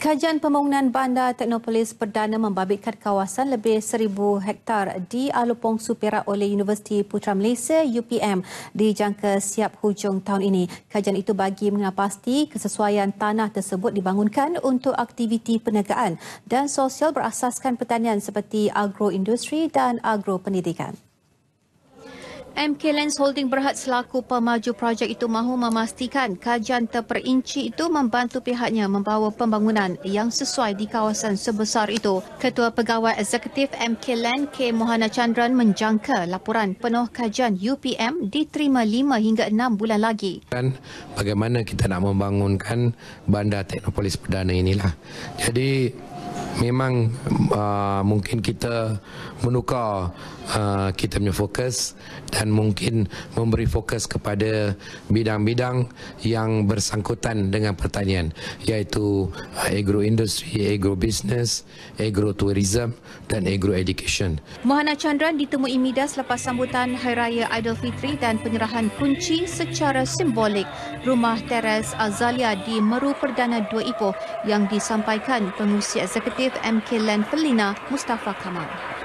Kajian pembangunan bandar Teknopolis Perdana membabitkan kawasan lebih seribu hektar di Alupong Supera oleh Universiti Putra Malaysia UPM dijangka siap hujung tahun ini. Kajian itu bagi mengenal kesesuaian tanah tersebut dibangunkan untuk aktiviti perniagaan dan sosial berasaskan pertanian seperti agroindustri dan agropendidikan. MK Lens Holding Berhad selaku pemaju projek itu mahu memastikan kajian terperinci itu membantu pihaknya membawa pembangunan yang sesuai di kawasan sebesar itu. Ketua Pegawai Eksekutif MK Land K. Mohana Chandran menjangka laporan penuh kajian UPM diterima 5 hingga 6 bulan lagi. Dan bagaimana kita nak membangunkan bandar teknopolis perdana inilah. Jadi memang uh, mungkin kita menukar uh, kita punya fokus dan mungkin memberi fokus kepada bidang-bidang yang bersangkutan dengan pertanian iaitu uh, agro industry, agro business, agro tourism dan agro education. Mohana Chandran ditemui media selepas sambutan Hari Raya Aidilfitri dan penyerahan kunci secara simbolik rumah teres Azalia di Meru Perdana 2 Ipoh yang disampaikan pengusia eksekutif المحيط ام كيلان فلينا مصطفى كمال